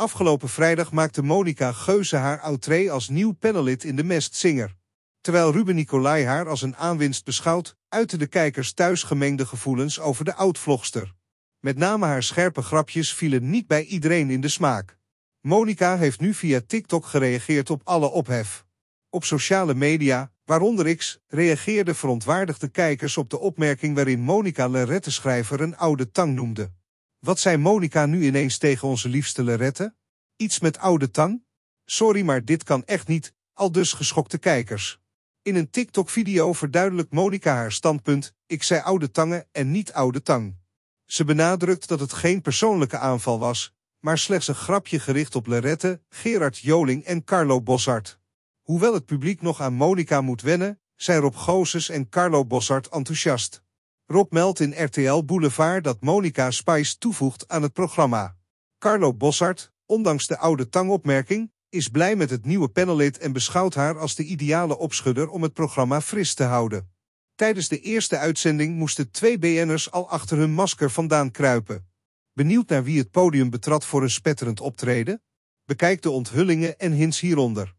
Afgelopen vrijdag maakte Monica Geuze haar outree als nieuw panelid in De Mestzinger. Terwijl Ruben Nicolai haar als een aanwinst beschouwt, uiten de kijkers thuis gemengde gevoelens over de oudvlogster. Met name haar scherpe grapjes vielen niet bij iedereen in de smaak. Monica heeft nu via TikTok gereageerd op alle ophef. Op sociale media, waaronder X, reageerden verontwaardigde kijkers op de opmerking waarin Monica Lerette schrijver een oude tang noemde. Wat zei Monica nu ineens tegen onze liefste Lorette? Iets met oude tang? Sorry, maar dit kan echt niet, al dus geschokte kijkers. In een TikTok-video verduidelijkt Monica haar standpunt, ik zei oude tangen en niet oude tang. Ze benadrukt dat het geen persoonlijke aanval was, maar slechts een grapje gericht op Lorette, Gerard Joling en Carlo Bossart. Hoewel het publiek nog aan Monica moet wennen, zijn Rob Gozes en Carlo Bossart enthousiast. Rob meldt in RTL Boulevard dat Monica Spice toevoegt aan het programma. Carlo Bossart, ondanks de oude tangopmerking, is blij met het nieuwe panellid en beschouwt haar als de ideale opschudder om het programma fris te houden. Tijdens de eerste uitzending moesten twee BN'ers al achter hun masker vandaan kruipen. Benieuwd naar wie het podium betrad voor een spetterend optreden? Bekijk de onthullingen en hints hieronder.